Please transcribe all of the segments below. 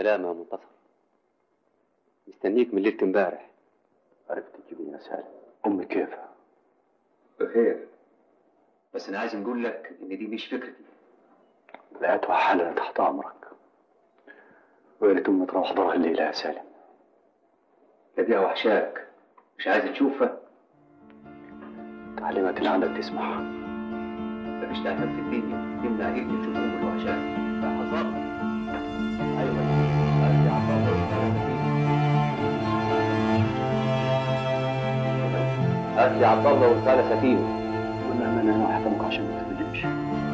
السلامة يا منتصر مستنيك من ليلة امبارح عرفت تجيبني يا سالم أمي كيفها؟ بخير بس أنا عايز نقول لك إن دي مش فكرتي لا توحل تحت أمرك ويا ريت أمي تروح ضرها الليلة يا سالم يا وحشاك مش عايز تشوفها تعليمات اللي عندك تسمح مفيش تعليمات في الدنيا تمنع ابني تشوف أمه وحشاك لحظات قال لي عبد الله وتعالى ختيمه والأمانة أنا هحكمك عشان ما تتكلمش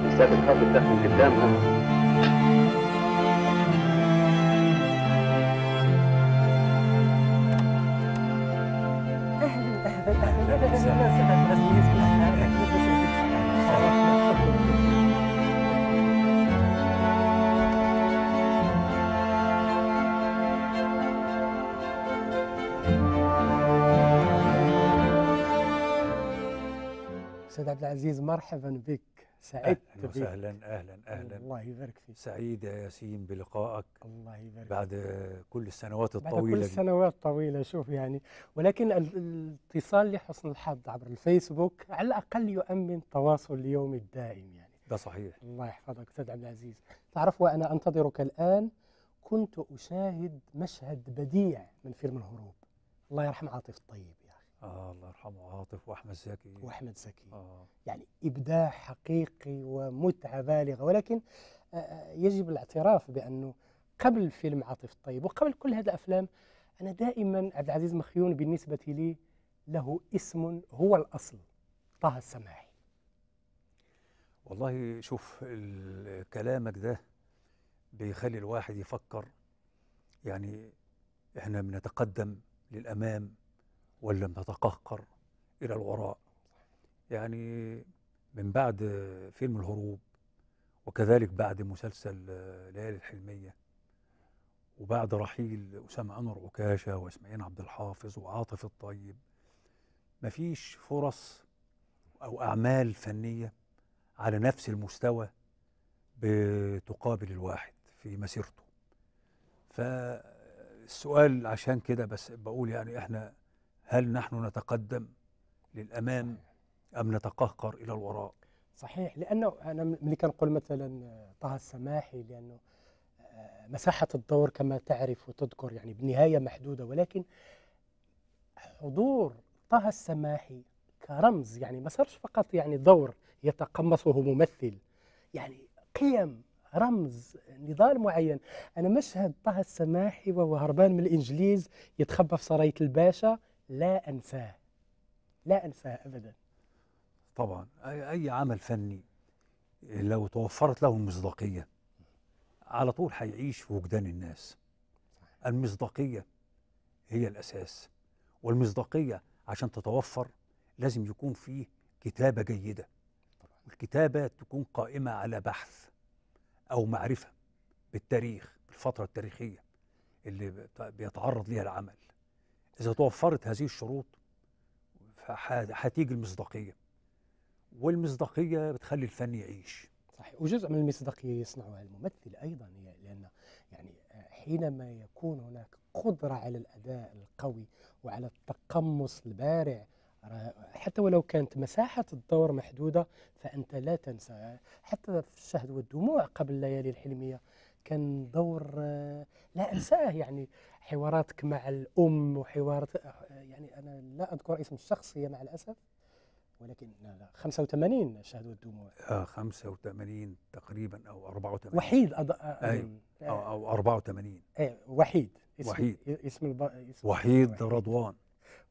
لساتك خد الدخل قدامها عبد العزيز مرحبا بك سعدت أهلا وسهلا أهلا أهلا الله يبارك فيك سعيد يا ياسين بلقائك الله يبارك بعد كل السنوات الطويلة بعد كل السنوات الطويلة شوف يعني ولكن الاتصال لحسن الحظ عبر الفيسبوك على الأقل يؤمن تواصل اليوم الدائم يعني ده صحيح الله يحفظك أستاذ عبد العزيز تعرف وأنا أنتظرك الآن كنت أشاهد مشهد بديع من فيلم الهروب الله يرحم عاطف الطيب آه الله يرحمه عاطف واحمد زكي واحمد زكي آه. يعني ابداع حقيقي ومتعه بالغه ولكن آه،, آه يجب الاعتراف بانه قبل فيلم عاطف الطيب وقبل كل هذه الافلام انا دائما عبد العزيز مخيون بالنسبه لي له اسم هو الاصل طه السماحي والله شوف كلامك ده بيخلي الواحد يفكر يعني احنا بنتقدم للامام ولم تتقهقر إلى الوراء يعني من بعد فيلم الهروب وكذلك بعد مسلسل ليالي الحلمية وبعد رحيل أسامة أنور عكاشة وإسماعيل عبد الحافظ وعاطف الطيب مفيش فرص أو أعمال فنية على نفس المستوى بتقابل الواحد في مسيرته فالسؤال عشان كده بس بقول يعني احنا هل نحن نتقدم للامام ام نتقهقر الى الوراء صحيح لانه انا ملي كنقول مثلا آه، طه السماحي لانه آه، مساحه الدور كما تعرف وتذكر يعني بالنهايه محدوده ولكن حضور طه السماحي كرمز يعني ما صارش فقط يعني دور يتقمصه ممثل يعني قيم رمز نضال معين انا مشهد طه السماحي وهو هربان من الانجليز يتخبى في سرايه الباشا لا أنساه لا أنساه أبدا طبعا أي عمل فني لو توفرت له المصداقية على طول هيعيش في وجدان الناس المصداقية هي الأساس والمصداقية عشان تتوفر لازم يكون فيه كتابة جيدة والكتابة تكون قائمة على بحث أو معرفة بالتاريخ بالفترة التاريخية اللي بيتعرض ليها العمل إذا توفرت هذه الشروط هتيجي المصداقية والمصداقية بتخلي الفن يعيش صحيح وجزء من المصداقية يصنعها الممثل أيضا لأن يعني آه، حينما يكون هناك قدرة على الأداء القوي وعلى التقمص البارع حتى ولو كانت مساحة الدور محدودة فأنت لا تنسى حتى في الشهد والدموع قبل ليالي الحلمية كان دور آه، لا أنساه يعني حواراتك مع الام وحوارات يعني انا لا اذكر اسم الشخصيه مع الاسف ولكن 85 شهد والدموع آه 85 تقريبا او 84 وحيد أض... أيوه آه او 84 ايه وحيد اسم وحيد اسم, الب... اسم وحيد, وحيد رضوان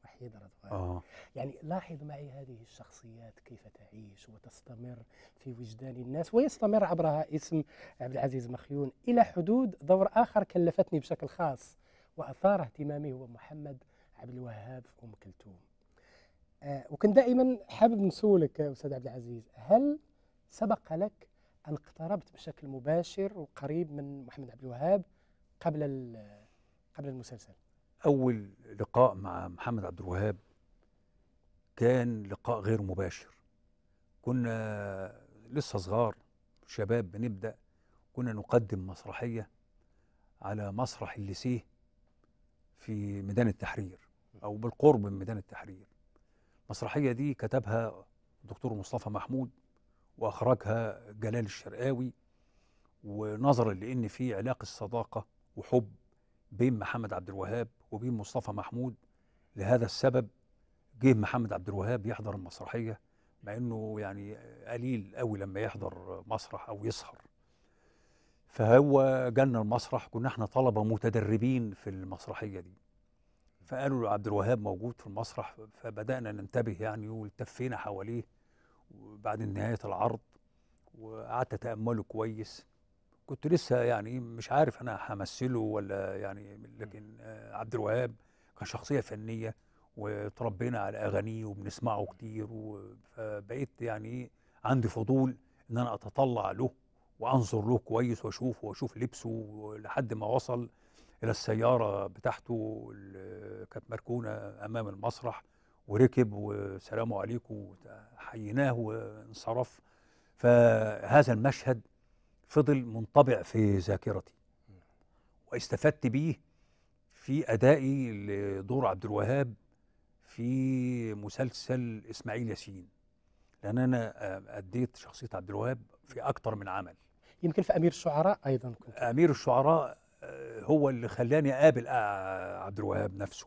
وحيد رضوان آه. يعني لاحظ معي هذه الشخصيات كيف تعيش وتستمر في وجدان الناس ويستمر عبرها اسم عبد العزيز مخيون الى حدود دور اخر كلفتني بشكل خاص وأثار اهتمامي هو محمد عبد الوهاب في أم كلثوم آه وكنت دائما حابب نسولك أستاذ عبد العزيز هل سبق لك أن اقتربت بشكل مباشر وقريب من محمد عبد الوهاب قبل قبل المسلسل أول لقاء مع محمد عبد الوهاب كان لقاء غير مباشر كنا لسه صغار شباب بنبدأ كنا نقدم مسرحية على مسرح الليسيه في ميدان التحرير أو بالقرب من ميدان التحرير المسرحية دي كتبها الدكتور مصطفى محمود وأخرجها جلال الشرقاوي ونظرا لأن في علاقة صداقة وحب بين محمد عبد الوهاب وبين مصطفى محمود لهذا السبب جه محمد عبد الوهاب يحضر المسرحية مع انه يعني قليل قوي لما يحضر مسرح او يسهر فهو جالنا المسرح كنا احنا طلبه متدربين في المسرحيه دي فقالوا له عبد الوهاب موجود في المسرح فبدانا ننتبه يعني والتفينا حواليه وبعد نهايه العرض وقعدت اتامله كويس كنت لسه يعني مش عارف انا همثله ولا يعني لكن عبد الوهاب كان شخصيه فنيه وتربينا على اغانيه وبنسمعه كتير فبقيت يعني إيه، عندي فضول ان انا اتطلع له وانظر له كويس واشوفه واشوف لبسه لحد ما وصل الى السياره بتاعته اللي كانت مركونه امام المسرح وركب وسلام عليكم حيناه وانصرف فهذا المشهد فضل منطبع في ذاكرتي واستفدت بيه في ادائي لدور عبد الوهاب في مسلسل اسماعيل ياسين لان انا اديت شخصيه عبد الوهاب في اكثر من عمل يمكن في امير الشعراء ايضا كنت امير الشعراء آه، هو اللي خلاني اقابل آه، عبد الوهاب نفسه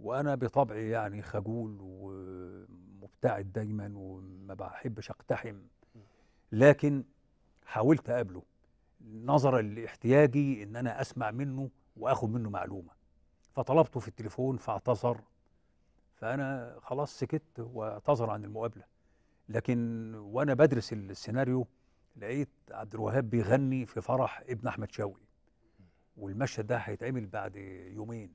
وانا بطبعي يعني خجول ومبتعد دايما وما بحبش اقتحم لكن حاولت اقابله نظرا لاحتياجي ان انا اسمع منه واخد منه معلومه فطلبته في التليفون فاعتذر فانا خلاص سكت واعتذر عن المقابله لكن وانا بدرس السيناريو لقيت عبد الوهاب بيغني في فرح ابن احمد شوقي والمشهد ده هيتعمل بعد يومين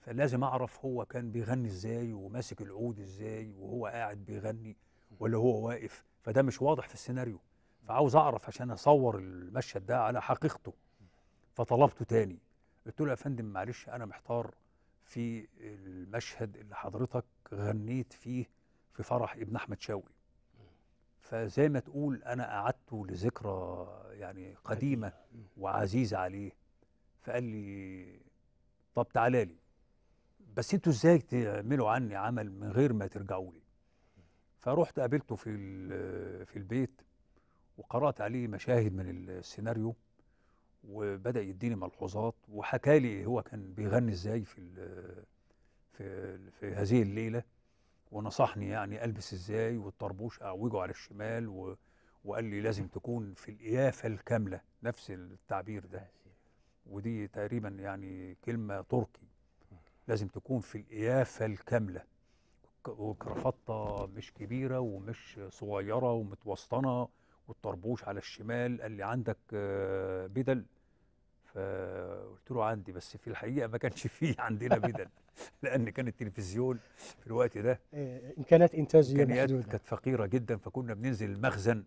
فلازم اعرف هو كان بيغني ازاي وماسك العود ازاي وهو قاعد بيغني ولا هو واقف فده مش واضح في السيناريو فعاوز اعرف عشان اصور المشهد ده على حقيقته فطلبته تاني قلت له يا فندم معلش انا محتار في المشهد اللي حضرتك غنيت فيه في فرح ابن احمد شوقي فزي ما تقول انا قعدته لذكرى يعني قديمه وعزيزه عليه فقال لي طب تعالى لي بس انتوا ازاي تعملوا عني عمل من غير ما ترجعوا لي فرحت قابلته في في البيت وقرات عليه مشاهد من السيناريو وبدا يديني ملحوظات وحكى لي هو كان بيغني ازاي في في في هذه الليله ونصحني يعني البس ازاي والطربوش اعوجه على الشمال و... وقال لي لازم تكون في القيافه الكامله نفس التعبير ده ودي تقريبا يعني كلمه تركي لازم تكون في القيافه الكامله وكرافطه مش كبيره ومش صغيره ومتوسطنه والطربوش على الشمال قال لي عندك آه، بدل فقلت آه، له عندي بس في الحقيقه ما كانش فيه عندنا بدل لان كان التلفزيون في الوقت ده آه، امكانيات انتاجيه محدوده كانت فقيره جدا فكنا بننزل المخزن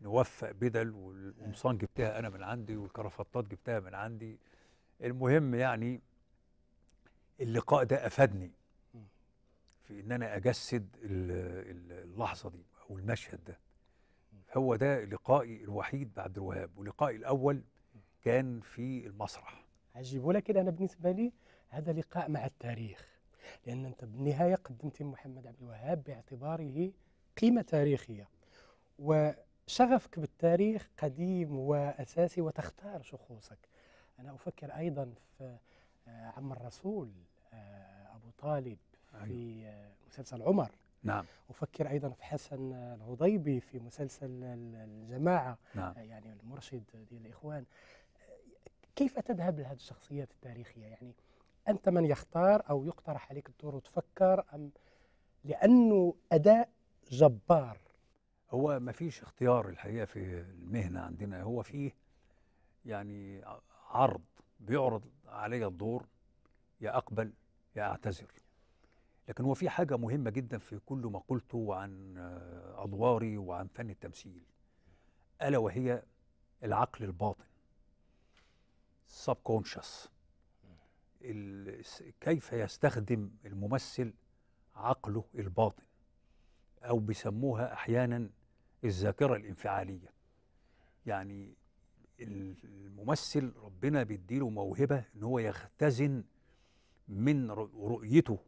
نوفق بدل والقمصان جبتها انا من عندي والكرفطات جبتها من عندي المهم يعني اللقاء ده افادني في ان انا اجسد اللحظه دي او المشهد ده هو ده لقائي الوحيد بعبد الوهاب ولقائي الاول كان في المسرح عجيب ولكن كده انا بالنسبه لي هذا لقاء مع التاريخ لان انت بالنهايه قدمت محمد عبد الوهاب باعتباره قيمه تاريخيه وشغفك بالتاريخ قديم واساسي وتختار شخوصك انا افكر ايضا في آه، عم الرسول آه، ابو طالب في أيوه. آه، مسلسل عمر نعم أفكر أيضا في حسن الهضيبي في مسلسل الجماعة نعم. يعني المرشد ديال الإخوان كيف تذهب لهذه الشخصيات التاريخية يعني أنت من يختار أو يقترح عليك الدور وتفكر أم لأنه أداء جبار هو ما فيش اختيار الحقيقة في المهنة عندنا هو فيه يعني عرض بيعرض علي الدور يا أقبل يا أعتذر لكن هو في حاجة مهمة جدا في كل ما قلته عن أدواري وعن فن التمثيل ألا وهي العقل الباطن subconscious كيف يستخدم الممثل عقله الباطن أو بيسموها أحيانا الذاكرة الانفعالية يعني الممثل ربنا بيديله موهبة إن هو يختزن من رؤيته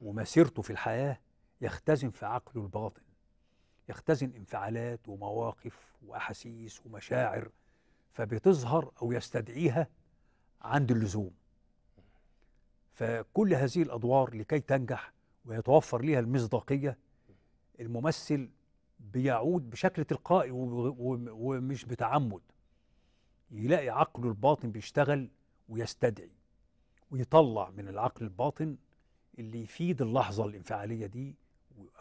ومسيرته في الحياة يختزن في عقله الباطن يختزن انفعالات ومواقف وأحاسيس ومشاعر فبتظهر أو يستدعيها عند اللزوم فكل هذه الأدوار لكي تنجح ويتوفر لها المصداقية الممثل بيعود بشكل تلقائي ومش بتعمد يلاقي عقله الباطن بيشتغل ويستدعي ويطلع من العقل الباطن اللي يفيد اللحظة الانفعالية دي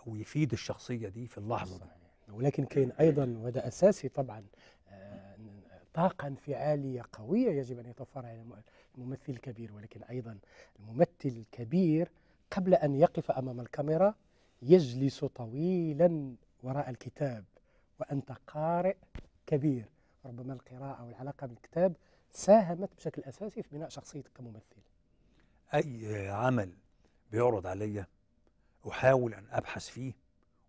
ويفيد الشخصية دي في اللحظة دي ولكن كاين أيضا وده أساسي طبعا طاقة انفعالية قوية يجب أن يتوفر على الممثل الكبير ولكن أيضا الممثل الكبير قبل أن يقف أمام الكاميرا يجلس طويلا وراء الكتاب وأنت قارئ كبير ربما القراءة والعلاقة بالكتاب ساهمت بشكل أساسي في بناء شخصيتك كممثل أي عمل بيعرض عليا أحاول أن أبحث فيه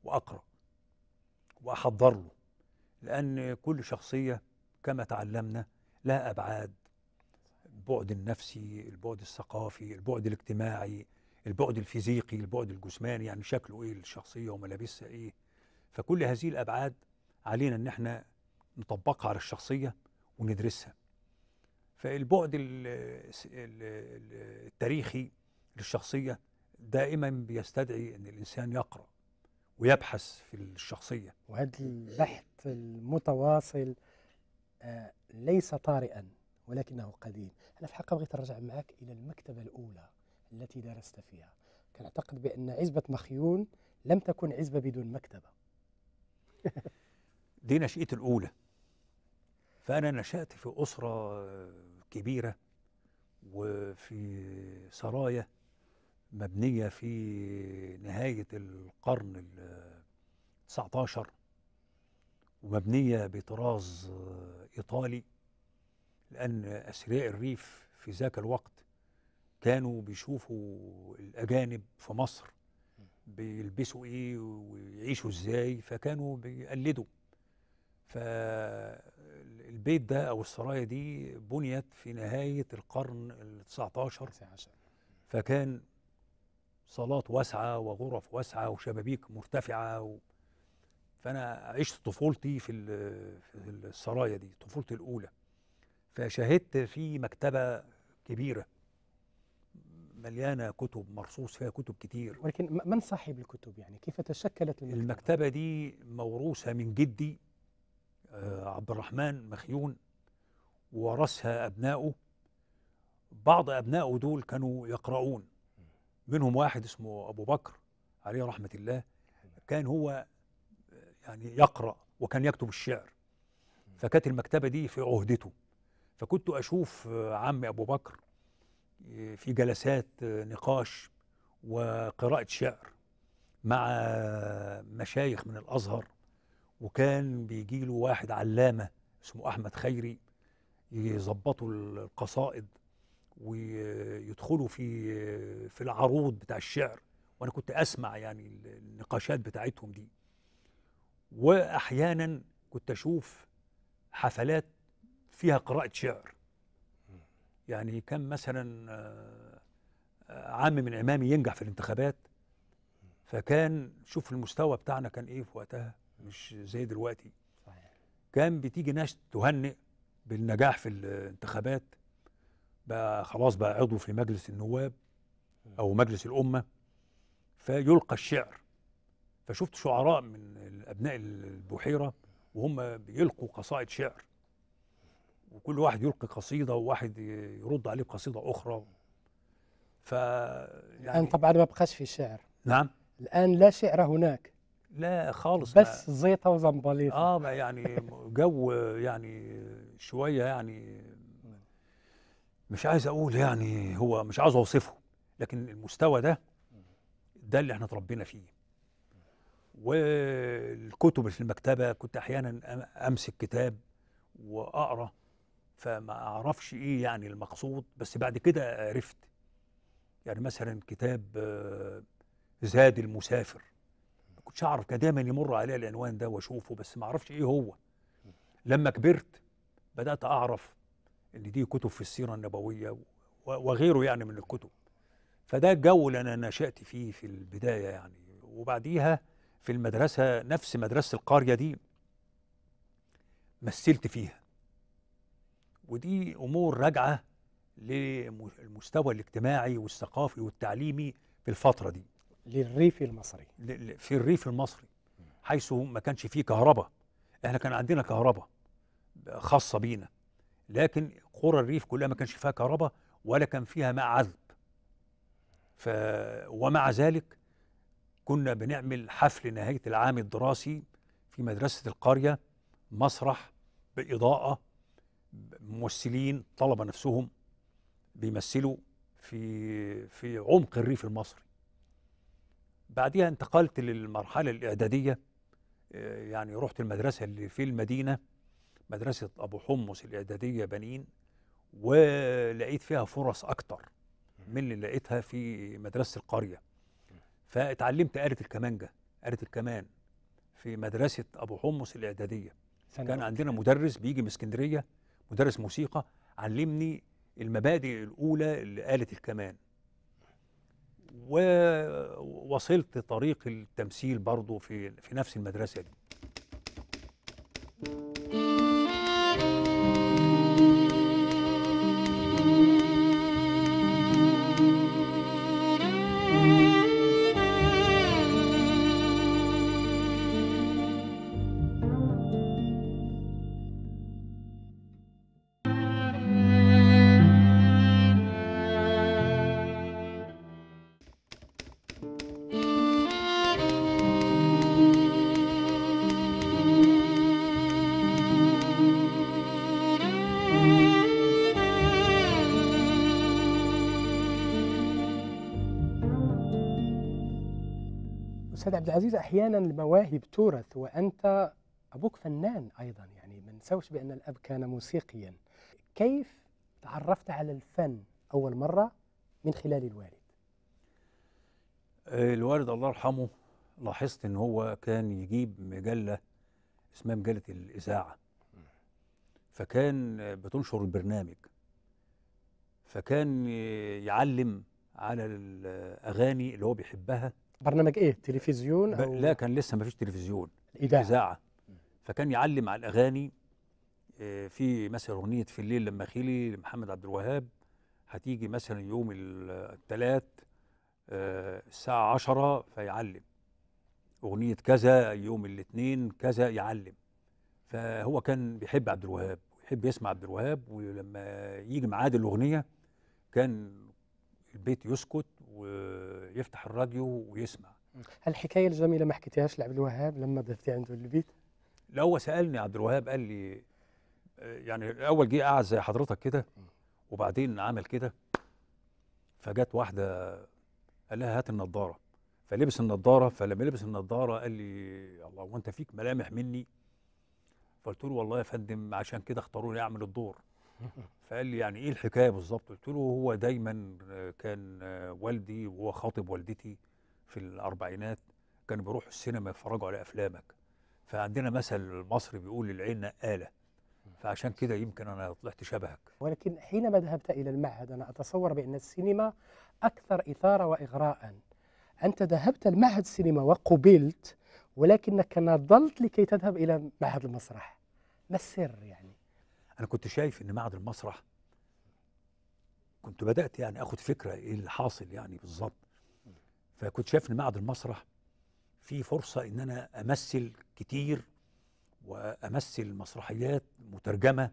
وأقرأ وأحضر له لأن كل شخصية كما تعلمنا لها أبعاد البعد النفسي البعد الثقافي البعد الاجتماعي البعد الفيزيقي البعد الجسماني يعني شكله إيه الشخصية وملابسها إيه فكل هذه الأبعاد علينا أن احنا نطبقها على الشخصية وندرسها فالبعد التاريخي للشخصية دائما بيستدعي أن الإنسان يقرأ ويبحث في الشخصية وهذا البحث المتواصل ليس طارئا ولكنه قديم أنا في الحقيقة بغيت أرجع معك إلى المكتبة الأولى التي درست فيها كان أعتقد بأن عزبة مخيون لم تكن عزبة بدون مكتبة دي نشأتي الأولى فأنا نشأت في أسرة كبيرة وفي سرايا مبنية في نهاية القرن ال 19 ومبنية بطراز إيطالي لأن أثرياء الريف في ذاك الوقت كانوا بيشوفوا الأجانب في مصر بيلبسوا إيه ويعيشوا إزاي فكانوا بيقلدوا فالبيت ده أو السرايا دي بنيت في نهاية القرن ال 19 فكان صالات واسعة وغرف واسعة وشبابيك مرتفعة و... فانا عشت طفولتي في في السرايا دي طفولتي الاولى فشاهدت في مكتبه كبيره مليانه كتب مرصوص فيها كتب كتير ولكن من صاحب الكتب يعني كيف تشكلت المكتبه, المكتبة دي موروثه من جدي آه، عبد الرحمن مخيون ورثها ابنائه بعض ابنائه دول كانوا يقرؤون منهم واحد اسمه ابو بكر عليه رحمه الله كان هو يعني يقرأ وكان يكتب الشعر فكانت المكتبة دي في عهدته فكنت أشوف عمي أبو بكر آه، في جلسات آه، نقاش وقراءة شعر مع آه، مشايخ من الأزهر وكان بيجي له واحد علامة اسمه أحمد خيري يظبطوا القصائد ويدخلوا في في العروض بتاع الشعر وأنا كنت أسمع يعني النقاشات بتاعتهم دي واحيانا كنت اشوف حفلات فيها قراءه شعر يعني كان مثلا آه، عام من عمامي ينجح في الانتخابات فكان شوف المستوى بتاعنا كان ايه في وقتها مش زي دلوقتي صحيح. كان بتيجي ناس تهنئ بالنجاح في الانتخابات بقى خلاص بقى عضو في مجلس النواب او مجلس الامه فيلقى الشعر فشفت شعراء من أبناء البحيرة وهم بيلقوا قصائد شعر وكل واحد يلقي قصيدة وواحد يرد عليه قصيدة أخرى ف يعني الآن طبعا ما بقاش في شعر نعم الآن لا شعر هناك لا خالص بس زيطة وزنبليطة اه ما يعني جو يعني شوية يعني مش عايز اقول يعني هو مش عايز اوصفه لكن المستوى ده ده اللي احنا اتربينا فيه والكتب في المكتبه كنت احيانا امسك كتاب واقرا فما اعرفش ايه يعني المقصود بس بعد كده عرفت يعني مثلا كتاب آه، زاد المسافر ما كنتش اعرف كان دايما يمر علي العنوان ده واشوفه بس ما اعرفش ايه هو لما كبرت بدات اعرف ان دي كتب في السيره النبويه وغيره يعني من الكتب فده الجو اللي انا نشات فيه في البدايه يعني وبعديها في المدرسة نفس مدرسة القرية دي مثلت فيها ودي أمور راجعة للمستوى الاجتماعي والثقافي والتعليمي في الفترة دي للريف المصري في الريف المصري حيث ما كانش فيه كهرباء احنا كان عندنا كهرباء خاصة بينا لكن قرى الريف كلها ما كانش فيها كهرباء ولا كان فيها ماء عذب ف ومع ذلك كنا بنعمل حفل نهاية العام الدراسي في مدرسة القرية مسرح بإضاءة ممثلين طلبة نفسهم بيمثلوا في في عمق الريف المصري بعدها انتقلت للمرحلة الإعدادية آه، يعني رحت المدرسة اللي في المدينة مدرسة أبو حمص الإعدادية بنين ولقيت فيها فرص أكتر من اللي لقيتها في مدرسة القرية فاتعلمت آلة الكمانجة آلة الكمان في مدرسة أبو حمص الإعدادية كان عندنا مدرس بيجي من اسكندرية مدرس موسيقى علمني المبادئ الأولى لآلة الكمان ووصلت طريق التمثيل برضه في في نفس المدرسة دي عزيز أحيانا المواهب تورث وأنت أبوك فنان أيضا يعني ما ننساوش بأن الأب كان موسيقيا كيف تعرفت على الفن أول مرة من خلال الوالد آه، الوالد الله يرحمه لاحظت ان هو كان يجيب مجله اسمها مجله الاذاعه فكان بتنشر البرنامج فكان يعلم على الاغاني اللي هو بيحبها برنامج ايه تلفزيون أو لا كان لسه ما فيش تلفزيون اذاعه إذاعة. فكان يعلم على الاغاني آه، في مثلا اغنيه في الليل لما خيلي لمحمد عبد الوهاب هتيجي مثلا يوم الثلاث آه، الساعه 10 فيعلم اغنيه كذا يوم الاثنين كذا يعلم فهو كان بيحب عبد الوهاب ويحب يسمع عبد الوهاب ولما يجي ميعاد الاغنيه كان البيت يسكت ويفتح الراديو ويسمع الحكايه الجميله ما حكيتهاش لعبد الوهاب لما ضفتي عنده البيت لا هو سالني عبد الوهاب قال لي آه، يعني الاول جه قعد زي حضرتك كده وبعدين عمل كده فجت واحده قال لها هات النضاره فلبس النضاره فلما لبس النضاره قال لي الله وانت فيك ملامح مني فقلت له والله يا فندم عشان كده اختاروني اعمل الدور فقال لي يعني ايه الحكايه بالظبط قلت له هو دايما كان والدي وهو خاطب والدتي في الاربعينات كانوا بيروحوا السينما يتفرجوا على افلامك فعندنا مثل مصري بيقول العين نقاله فعشان كده يمكن انا طلعت شبهك ولكن حينما ذهبت الى المعهد انا اتصور بان السينما اكثر اثاره واغراء انت ذهبت لمعهد السينما وقبلت ولكنك نضلت لكي تذهب الى معهد المسرح ما السر يعني انا كنت شايف ان معهد المسرح كنت بدات يعني اخد فكره ايه اللي حاصل يعني بالظبط فكنت شايف ان معهد المسرح في فرصه ان انا امثل كتير وامثل مسرحيات مترجمه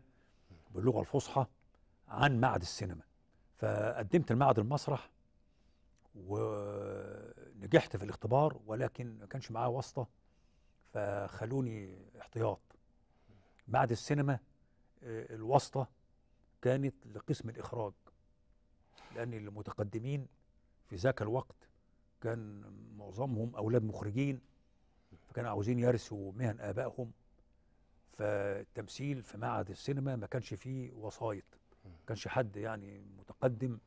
باللغه الفصحى عن معهد السينما فقدمت لمعهد المسرح ونجحت في الاختبار ولكن ما كانش معايا واسطه فخلوني احتياط معهد السينما آه، الواسطة كانت لقسم الإخراج لأن المتقدمين في ذاك الوقت كان معظمهم أولاد مخرجين فكانوا عاوزين يرثوا مهن آبائهم فالتمثيل في معهد السينما ما كانش فيه وسايط ما كانش حد يعني متقدم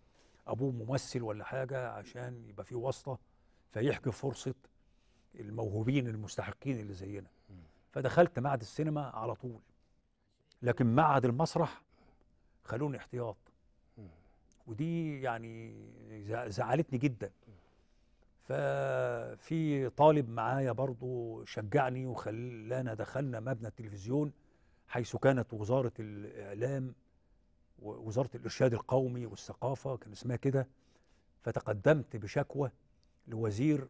أبوه ممثل ولا حاجة عشان يبقى فيه واسطة فيحكي فرصة الموهوبين المستحقين اللي زينا فدخلت معهد السينما على طول لكن معهد المسرح خلوني احتياط ودي يعني زعلتني جدا ففي طالب معايا برضو شجعني وخلانا دخلنا مبنى التلفزيون حيث كانت وزارة الإعلام ووزارة الإرشاد القومي والثقافة كان اسمها كده فتقدمت بشكوى لوزير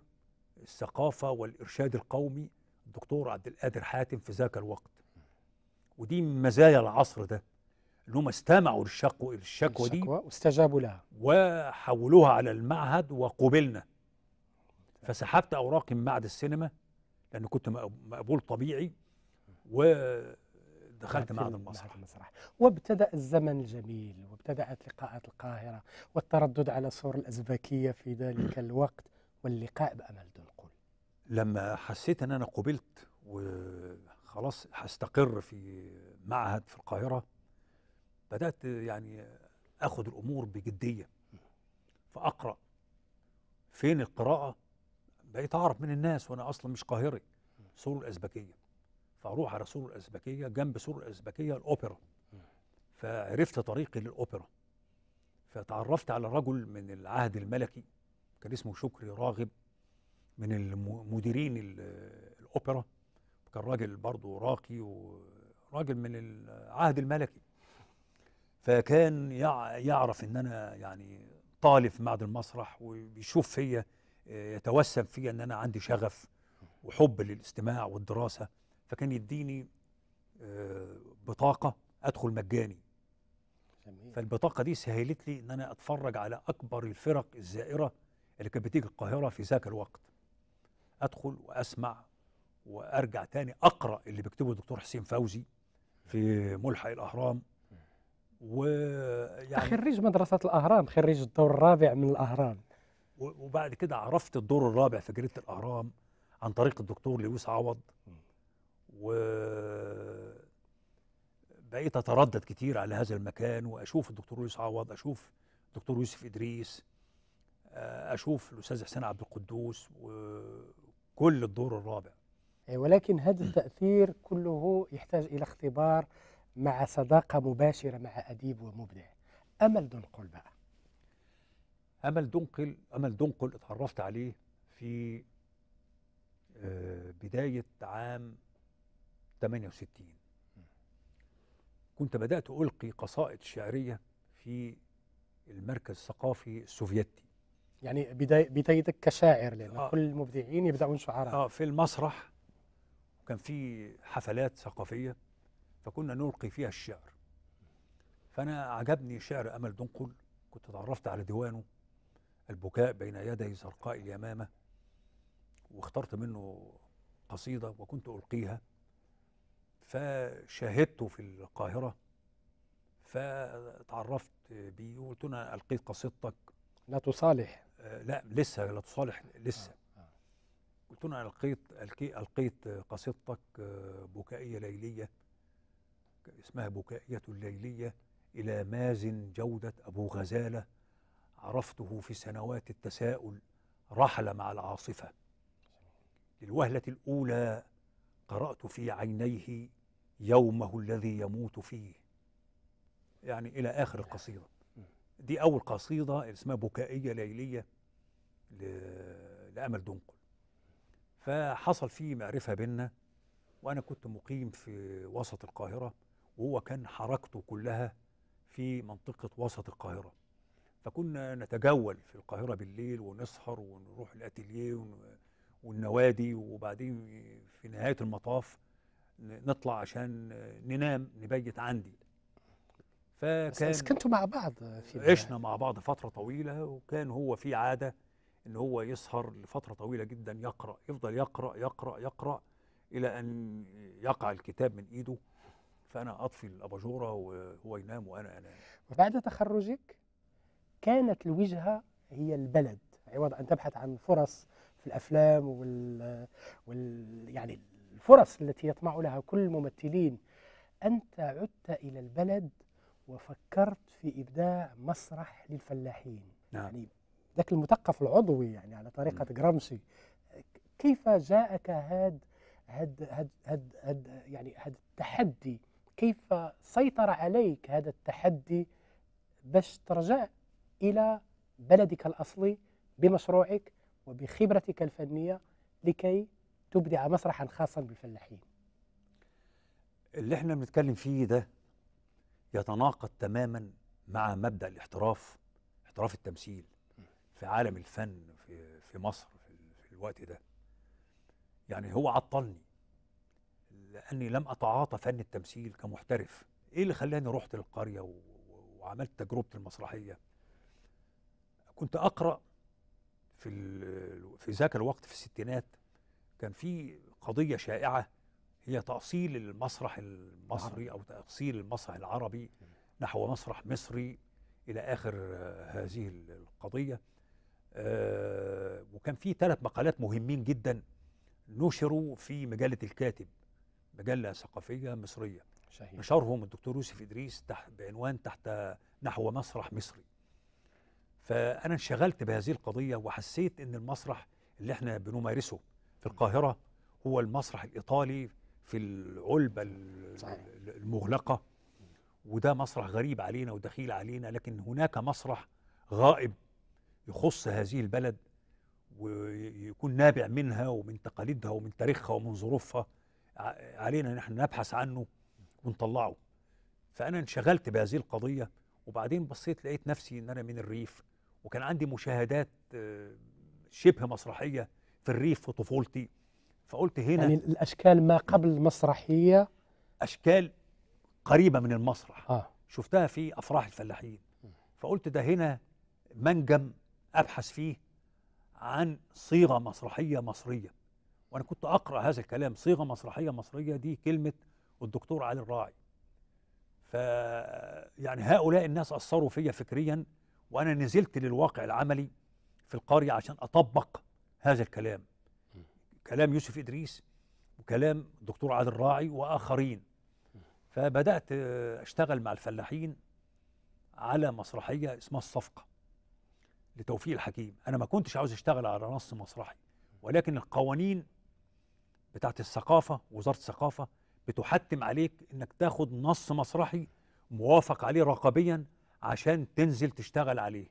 الثقافة والإرشاد القومي الدكتور عبد القادر حاتم في ذاك الوقت ودي من مزايا العصر ده ان هم استمعوا للشكوى الشكوى دي واستجابوا لها وحولوها على المعهد وقبلنا فسحبت اوراقي من معهد السينما لان كنت مقبول طبيعي ودخلت نعم، معهد المسرح. المسرح وابتدا الزمن الجميل وابتدات لقاءات القاهره والتردد على صور الازبكيه في ذلك الوقت واللقاء بامل دنقل لما حسيت ان انا قبلت و خلاص هستقر في معهد في القاهرة بدأت يعني أخد الأمور بجدية فأقرأ فين القراءة بقيت أعرف من الناس وأنا أصلا مش قاهري سور الأزبكية فأروح على سور الأزبكية جنب سور الأزبكية الأوبرا فعرفت طريقي للأوبرا فتعرفت على رجل من العهد الملكي كان اسمه شكري راغب من المديرين الأوبرا كان راجل برضه راقي وراجل من العهد الملكي فكان يعرف ان انا يعني طالب في معهد المسرح وبيشوف فيا يتوسم فيا ان انا عندي شغف وحب للاستماع والدراسه فكان يديني آه، بطاقه ادخل مجاني فالبطاقه دي سهلت لي ان انا اتفرج على اكبر الفرق الزائره اللي كانت بتيجي القاهره في ذاك الوقت ادخل واسمع وارجع تاني اقرا اللي بيكتبه الدكتور حسين فوزي في ملحق الاهرام ويعني خريج مدرسه الاهرام خريج الدور الرابع من الاهرام وبعد كده عرفت الدور الرابع في جريده الاهرام عن طريق الدكتور لويس عوض و بقيت اتردد كتير على هذا المكان واشوف الدكتور لويس عوض اشوف الدكتور يوسف ادريس آه، اشوف الاستاذ حسين عبد القدوس وكل الدور الرابع آه، ولكن هذا التأثير كله يحتاج إلى اختبار مع صداقة مباشرة مع أديب ومبدع أمل دنقل بقى أمل دنقل أمل دنقل اتعرفت عليه في آه، بداية عام 68 كنت بدأت ألقي قصائد شعرية في المركز الثقافي السوفيتي يعني بدايتك كشاعر لأن آه كل المبدعين يبدأون شعراء آه في المسرح كان في حفلات ثقافية فكنا نلقي فيها الشعر فأنا عجبني شعر أمل دنقل كنت تعرفت على ديوانه البكاء بين يدي زرقاء اليمامة واخترت منه قصيدة وكنت ألقيها فشاهدته في القاهرة فتعرفت بيه وقلت له ألقيت قصيدتك لا تصالح آه لا لسه لا تصالح لسه آه. أحببتنا ألقيت, ألقيت قصيدتك آه، بكائية ليلية اسمها بكائية ليليه إلى مازن جودة أبو غزالة عرفته في سنوات التساؤل رحل مع العاصفة للوهلة الأولى قرأت في عينيه يومه الذي يموت فيه يعني إلى آخر القصيدة دي أول قصيدة اسمها بكائية ليلية لأمل دنقل فحصل فيه معرفة بينا وأنا كنت مقيم في وسط القاهرة وهو كان حركته كلها في منطقة وسط القاهرة فكنا نتجول في القاهرة بالليل ونسهر ونروح الأتيليه والنوادي وبعدين في نهاية المطاف نطلع عشان ننام نبيت عندي فكان بس سكنتوا مع بعض في عشنا مع بعض فترة طويلة وكان هو في عادة ان هو يسهر لفتره طويله جدا يقرا يفضل يقرا يقرا يقرا الى ان يقع الكتاب من ايده فانا اطفي الاباجوره وهو ينام وانا انام بعد تخرجك كانت الوجهه هي البلد عوض ان تبحث عن فرص في الافلام وال, وال... يعني الفرص التي يطمع لها كل الممثلين انت عدت الى البلد وفكرت في ابداع مسرح للفلاحين نعم. يعني لكن المثقف العضوي يعني على طريقة جرامسي كيف جاءك هاد هاد هاد هاد, هاد يعني هاد التحدي كيف سيطر عليك هذا التحدي باش ترجع إلى بلدك الأصلي بمشروعك وبخبرتك الفنية لكي تبدع مسرحا خاصا بالفلاحين اللي احنا بنتكلم فيه ده يتناقض تماما مع مبدأ الاحتراف احتراف التمثيل في عالم الفن في, في مصر في, في الوقت ده يعني هو عطلني لاني لم اتعاطى فن التمثيل كمحترف ايه اللي خلاني رحت القريه وعملت تجربه المسرحيه كنت اقرا في في ذاك الوقت في الستينات كان في قضيه شائعه هي تاصيل المسرح المصري او تاصيل المسرح العربي نحو مسرح مصري الى اخر هذه القضيه آه، وكان في ثلاث مقالات مهمين جدا نشروا في مجله الكاتب مجله ثقافيه مصريه صحيح. نشرهم الدكتور يوسف ادريس تحت بعنوان تحت نحو مسرح مصري فانا انشغلت بهذه القضيه وحسيت ان المسرح اللي احنا بنمارسه في القاهره هو المسرح الايطالي في العلبه المغلقه وده مسرح غريب علينا ودخيل علينا لكن هناك مسرح غائب يخص هذه البلد ويكون نابع منها ومن تقاليدها ومن تاريخها ومن ظروفها علينا نحن نبحث عنه ونطلعه فأنا انشغلت بهذه القضية وبعدين بصيت لقيت نفسي إن أنا من الريف وكان عندي مشاهدات آه، شبه مسرحية في الريف في طفولتي فقلت هنا يعني الأشكال ما قبل المسرحية أشكال قريبة من المسرح آه. شفتها في أفراح الفلاحين فقلت ده هنا منجم أبحث فيه عن صيغة مسرحية مصرية وأنا كنت أقرأ هذا الكلام صيغة مسرحية مصرية دي كلمة الدكتور علي الراعي ف يعني هؤلاء الناس أثروا فيا فكريا وأنا نزلت للواقع العملي في القرية عشان أطبق هذا الكلام كلام يوسف إدريس وكلام الدكتور عادل الراعي وآخرين فبدأت أشتغل مع الفلاحين على مسرحية اسمها الصفقة لتوفيق الحكيم انا ما كنتش عاوز اشتغل على نص مسرحي ولكن القوانين بتاعت الثقافه وزاره الثقافه بتحتم عليك انك تاخد نص مسرحي موافق عليه رقابيا عشان تنزل تشتغل عليه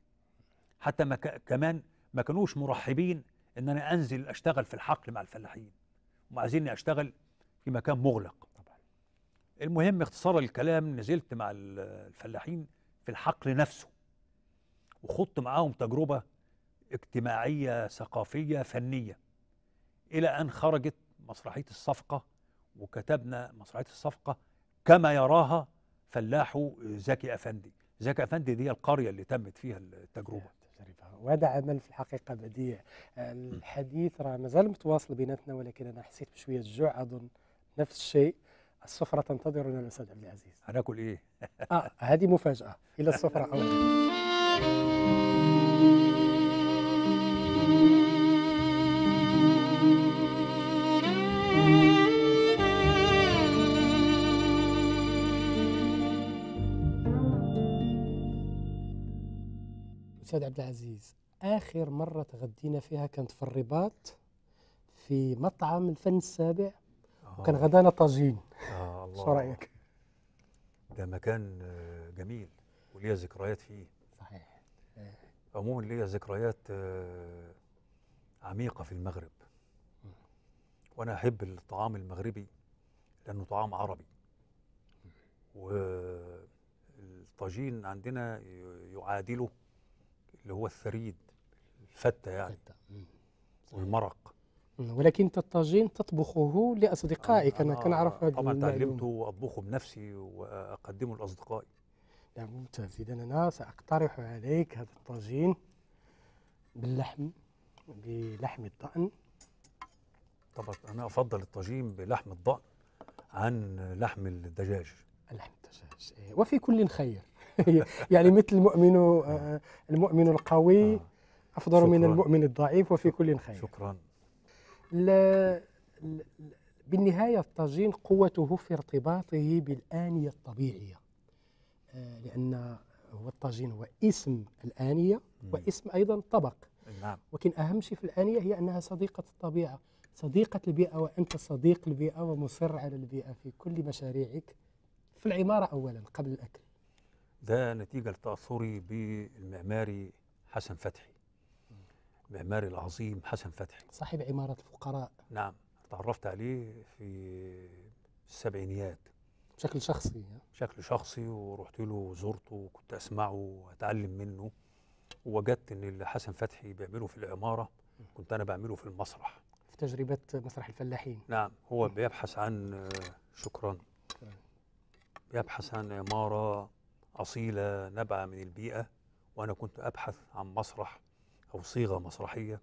حتى ما كمان ما كانوش مرحبين ان انا انزل اشتغل في الحقل مع الفلاحين وعايزيني عايزيني اشتغل في مكان مغلق طبعا المهم اختصار الكلام نزلت مع الفلاحين في الحقل نفسه وخضت معاهم تجربة اجتماعية ثقافية فنية إلى أن خرجت مسرحية الصفقة وكتبنا مسرحية الصفقة كما يراها فلاح زكي أفندي زكي أفندي دي القرية اللي تمت فيها التجربة وهذا عمل في الحقيقة بديع الحديث راه مازال متواصل بيناتنا ولكن أنا حسيت بشوية الجوع أظن نفس الشيء السفرة تنتظرنا الأستاذ عبد العزيز هناكل إيه؟ آه هذه مفاجأة إلى السفرة أولا استاذ عبد العزيز اخر مره تغدينا فيها كانت في الرباط في مطعم الفن السابع وكان آه. غدانا طاجين اه الله شو رايك ده مكان آه، جميل وليا ذكريات فيه عموما ليا ذكريات آه، عميقة في المغرب وأنا أحب الطعام المغربي لأنه طعام عربي والطاجين عندنا يعادله اللي هو الثريد الفتة يعني والمرق ولكن انت الطاجين تطبخه لاصدقائك انا كنعرف هذا طبعا تعلمت اطبخه بنفسي واقدمه لاصدقائي يا ممتاز إذا أنا سأقترح عليك هذا الطاجين باللحم بلحم الضأن طبعا أنا أفضل الطاجين بلحم الضأن عن لحم الدجاج لحم الدجاج إيه. وفي كل خير يعني مثل المؤمن آه، المؤمن القوي آه. أفضل شكراً. من المؤمن الضعيف وفي كل خير شكرا لا بالنهاية الطاجين قوته في ارتباطه بالآنية الطبيعية آه، لأن هو الطاجين هو اسم الآنية واسم أيضا طبق نعم. ولكن أهم شيء في الآنية هي أنها صديقة الطبيعة صديقة البيئة وأنت صديق البيئة ومصر على البيئة في كل مشاريعك في العمارة أولا قبل الأكل ده نتيجة لتأثري بالمعماري حسن فتحي المعماري العظيم حسن فتحي صاحب عمارة الفقراء نعم تعرفت عليه في السبعينيات بشكل شخصي يعني. بشكل شخصي ورحت له وزرته وكنت اسمعه واتعلم منه ووجدت ان اللي حسن فتحي بيعمله في العماره كنت انا بعمله في المسرح في تجربه مسرح الفلاحين نعم هو بيبحث عن شكرا بيبحث عن عماره اصيله نابعه من البيئه وانا كنت ابحث عن مسرح او صيغه مسرحيه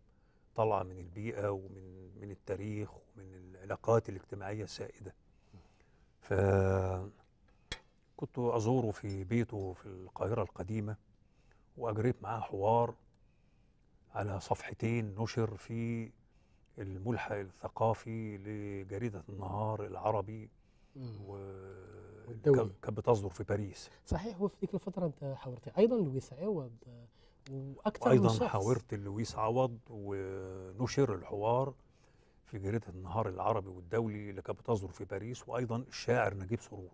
طالعه من البيئه ومن من التاريخ ومن العلاقات الاجتماعيه السائده ف كنت أزوره في بيته في القاهرة القديمة وأجريت معاه حوار على صفحتين نشر في الملحق الثقافي لجريدة النهار العربي و كانت بتصدر في باريس صحيح وفي ذيك الفترة أنت حاورت أيضا لويس عوض وأكثر من شخص. حاورت لويس عوض ونشر الحوار في جريدة النهار العربي والدولي اللي كانت بتصدر في باريس وأيضا الشاعر نجيب سرور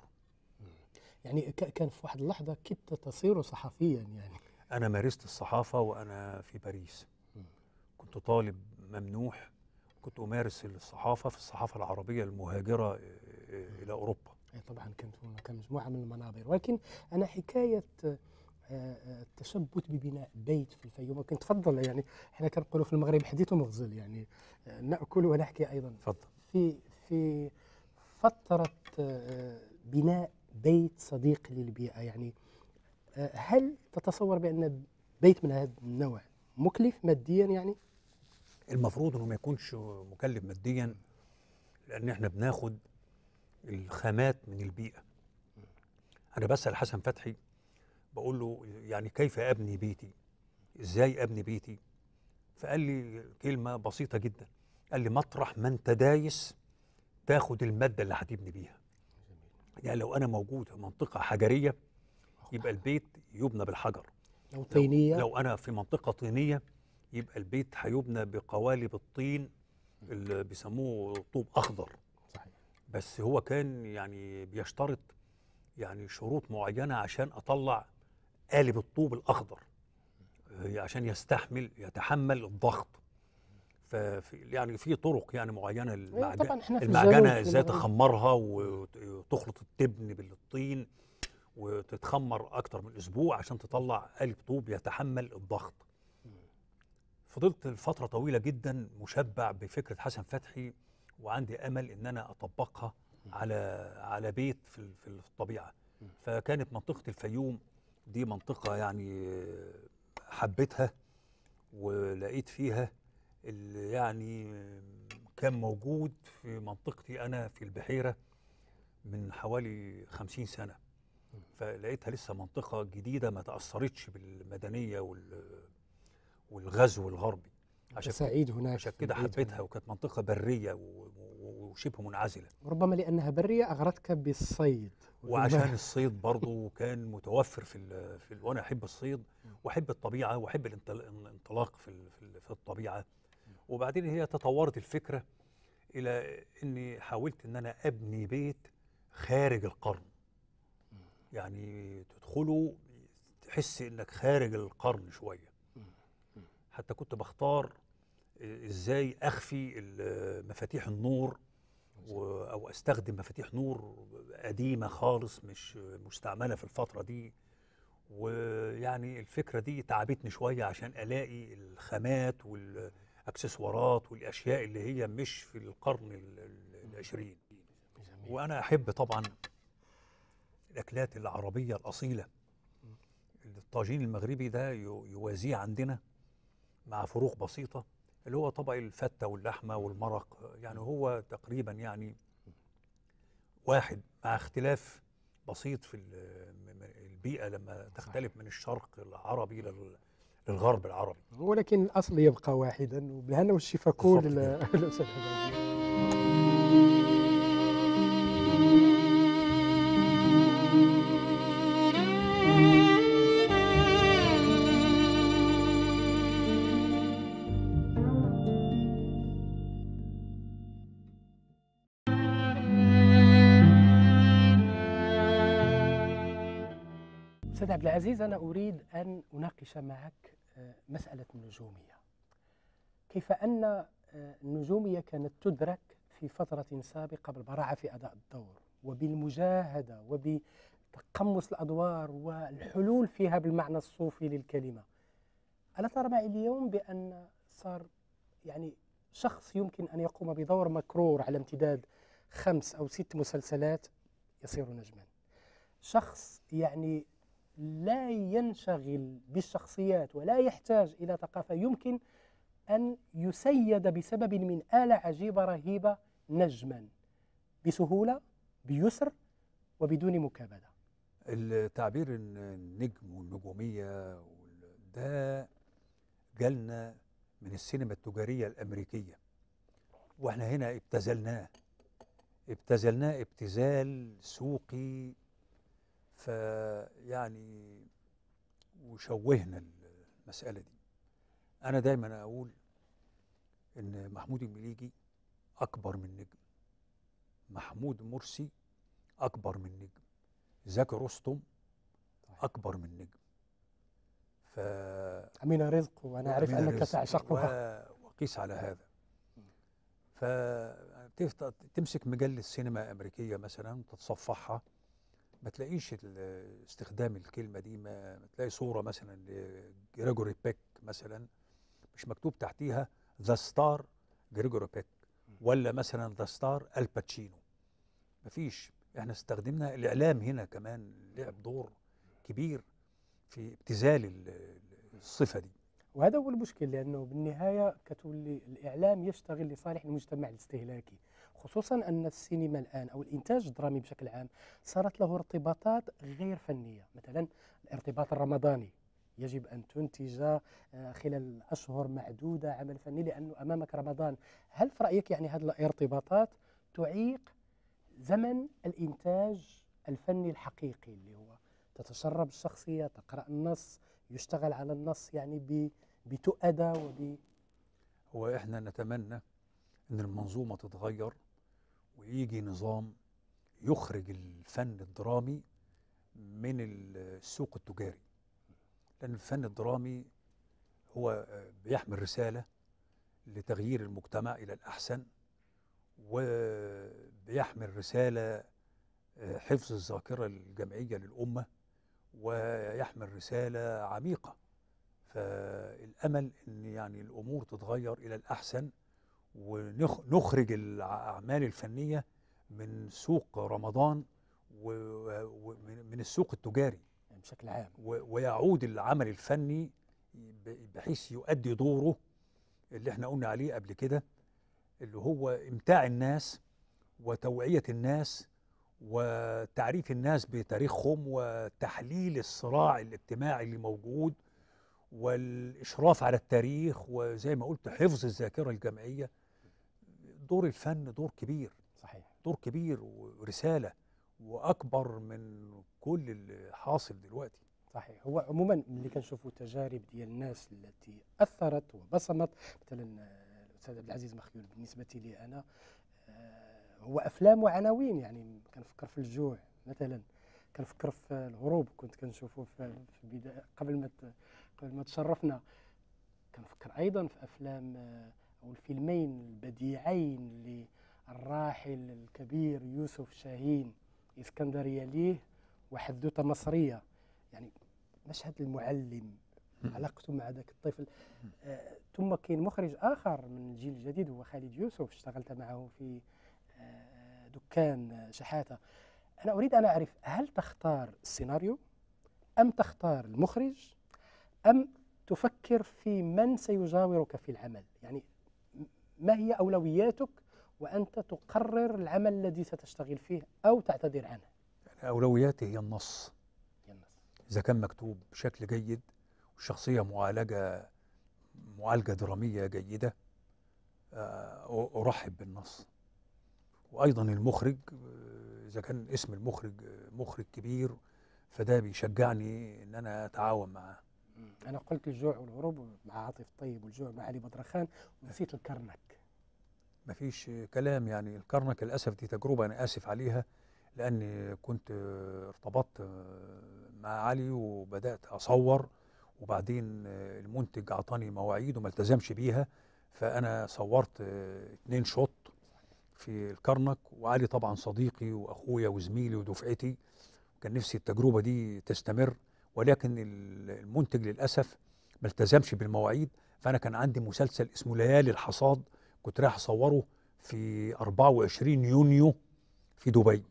يعني كان في واحد اللحظة كنت تصير صحفيا يعني أنا مارست الصحافة وأنا في باريس كنت طالب ممنوح كنت أمارس الصحافة في الصحافة العربية المهاجرة آه، آه، إلى أوروبا إيه طبعا كانت هناك مجموعة من المنابر ولكن أنا حكاية التشبت ببناء بيت في الفيوم ممكن تفضل يعني احنا كنقولوا في المغرب حديث مفضل يعني ناكل ونحكي ايضا تفضل في في فتره آه، بناء بيت صديق للبيئه يعني آه، هل تتصور بان بيت من هذا النوع مكلف ماديا يعني المفروض انه ما يكونش مكلف ماديا لان احنا بناخد الخامات من البيئه انا بسال حسن فتحي بقول له يعني كيف ابني بيتي ازاي ابني بيتي فقال لي كلمه بسيطه جدا قال لي مطرح ما انت دايس تاخد الماده اللي هتبني بيها يعني لو انا موجود في منطقه حجريه يبقى البيت يبنى بالحجر لو طينيه لو انا في منطقه طينيه يبقى البيت هيبنى بقوالب الطين اللي بيسموه طوب اخضر صحيح بس هو كان يعني بيشترط يعني شروط معينه عشان اطلع قالب الطوب الاخضر عشان يستحمل يتحمل الضغط ففي يعني في طرق يعني معينه إيه، المعجنه المعجنه ازاي تخمرها وتخلط التبن بالطين وتتخمر اكتر من اسبوع عشان تطلع قالب طوب يتحمل الضغط فضلت فتره طويله جدا مشبع بفكره حسن فتحي وعندي امل ان انا اطبقها على على بيت في الطبيعه فكانت منطقه الفيوم دي منطقة يعني حبيتها ولقيت فيها اللي يعني كان موجود في منطقتي أنا في البحيرة من حوالي خمسين سنة فلقيتها لسه منطقة جديدة ما تأثرتش بالمدنية وال والغزو الغربي عشان سعيد هناك عشان كده حبيتها وكانت منطقة برية شبه منعزلة ربما لأنها برية أغرتك بالصيد وعشان الصيد برضه كان متوفر في, في وأنا أحب الصيد وأحب الطبيعة وأحب الانطلاق في, في الطبيعة وبعدين هي تطورت الفكرة إلى أني حاولت أن أنا أبني بيت خارج القرن يعني تدخله تحس انك خارج القرن شويه حتى كنت بختار ازاي اخفي مفاتيح النور و... او استخدم مفاتيح نور قديمه خالص مش مستعمله في الفتره دي ويعني الفكره دي تعبتني شويه عشان الاقي الخامات والاكسسوارات والاشياء اللي هي مش في القرن العشرين وانا احب طبعا الاكلات العربيه الاصيله الطاجين المغربي ده يوازيه عندنا مع فروق بسيطه اللي هو طبق الفته واللحمه والمرق يعني هو تقريبا يعني واحد مع اختلاف بسيط في البيئه لما تختلف من الشرق العربي للغرب العربي ولكن الاصل يبقى واحدا وبالهنا والشفا كل الاستاذ سيد عبد العزيز أنا أريد أن أناقش معك آه، مسألة النجومية كيف أن آه، النجومية كانت تدرك في فترة سابقة بالبراعة في أداء الدور وبالمجاهدة وبتقمص الأدوار والحلول فيها بالمعنى الصوفي للكلمة ألا ترى معي اليوم بأن صار يعني شخص يمكن أن يقوم بدور مكرور على امتداد خمس أو ست مسلسلات يصير نجما شخص يعني لا ينشغل بالشخصيات ولا يحتاج إلى ثقافة يمكن أن يسيد بسبب من آلة عجيبة رهيبة نجما بسهولة بيسر وبدون مكابدة التعبير النجم والنجومية ده جالنا من السينما التجارية الأمريكية واحنا هنا ابتزلناه ابتزلناه ابتزال سوقي فيعني وشوهنا المسألة دي أنا دايما أقول إن محمود المليجي أكبر من نجم محمود مرسي أكبر من نجم زكي رستم أكبر من نجم ف أمينة رزق وأنا أعرف أنك تعشقها وقيس على هذا فتمسك مجلة سينما أمريكية مثلا وتتصفحها ما تلاقيش استخدام الكلمه دي ما تلاقي صوره مثلا لجريجوري بيك مثلا مش مكتوب تحتيها ذا ستار جريجوري بيك ولا مثلا ذا ستار الباتشينو مفيش احنا استخدمنا الاعلام هنا كمان لعب دور كبير في ابتزال الصفه دي وهذا هو المشكل لانه بالنهايه كتولي الاعلام يشتغل لصالح المجتمع الاستهلاكي خصوصا أن السينما الآن أو الإنتاج الدرامي بشكل عام صارت له ارتباطات غير فنية مثلا الارتباط الرمضاني يجب أن تنتج آه، خلال أشهر معدودة عمل فني لأنه أمامك رمضان هل في رأيك يعني هذه الارتباطات تعيق زمن الإنتاج الفني الحقيقي اللي هو تتشرب الشخصية تقرأ النص يشتغل على النص يعني بتؤدى وب هو احنا نتمنى ان المنظومه تتغير ويجي نظام يخرج الفن الدرامي من السوق التجاري لأن الفن الدرامي هو بيحمل رسالة لتغيير المجتمع إلى الأحسن وبيحمل رسالة حفظ الذاكرة الجمعية للأمة ويحمل رسالة عميقة فالأمل أن يعني الأمور تتغير إلى الأحسن ونخرج الأعمال الفنية من سوق رمضان ومن السوق التجاري يعني بشكل عام ويعود العمل الفني بحيث يؤدي دوره اللي احنا قلنا عليه قبل كده اللي هو إمتاع الناس وتوعية الناس وتعريف الناس بتاريخهم وتحليل الصراع الاجتماعي اللي موجود والإشراف على التاريخ وزي ما قلت حفظ الذاكرة الجمعية دور الفن دور كبير صحيح دور كبير ورساله واكبر من كل اللي حاصل دلوقتي صحيح هو عموما ملي كنشوفوا تجارب ديال الناس التي اثرت وبصمت مثلا آه، الاستاذ عبد العزيز مخيول بالنسبه لي انا آه، هو افلام وعناوين يعني كنفكر في الجوع مثلا كنفكر في الهروب كنت كنشوفه في, البدايه قبل ما قبل ما تشرفنا كنفكر ايضا في افلام آه، أو الفيلمين البديعين للراحل الكبير يوسف شاهين إسكندرية ليه وحدوتة مصرية يعني مشهد المعلم علاقته مع ذاك الطفل آه ثم كاين مخرج آخر من الجيل الجديد هو خالد يوسف اشتغلت معه في آه دكان شحاتة أنا أريد أن أعرف هل تختار السيناريو أم تختار المخرج أم تفكر في من سيجاورك في العمل ما هي أولوياتك وأنت تقرر العمل الذي ستشتغل فيه أو تعتذر عنه يعني أولوياتي هي النص النص إذا كان مكتوب بشكل جيد والشخصية معالجة معالجة درامية جيدة آه، أرحب بالنص وأيضا المخرج آه، إذا كان اسم المخرج آه، مخرج كبير فده بيشجعني إن أنا أتعاون معاه أنا قلت الجوع والهروب مع عاطف طيب والجوع مع علي بدرخان ونسيت الكرنك مفيش كلام يعني الكرنك للاسف دي تجربه انا اسف عليها لاني كنت ارتبطت مع علي وبدات اصور وبعدين المنتج اعطاني مواعيد وما التزمش بيها فانا صورت اتنين شوط في الكرنك وعلي طبعا صديقي واخويا وزميلي ودفعتي كان نفسي التجربه دي تستمر ولكن المنتج للاسف ما التزمش بالمواعيد فانا كان عندي مسلسل اسمه ليالي الحصاد كنت رايح اصوره في 24 يونيو في دبي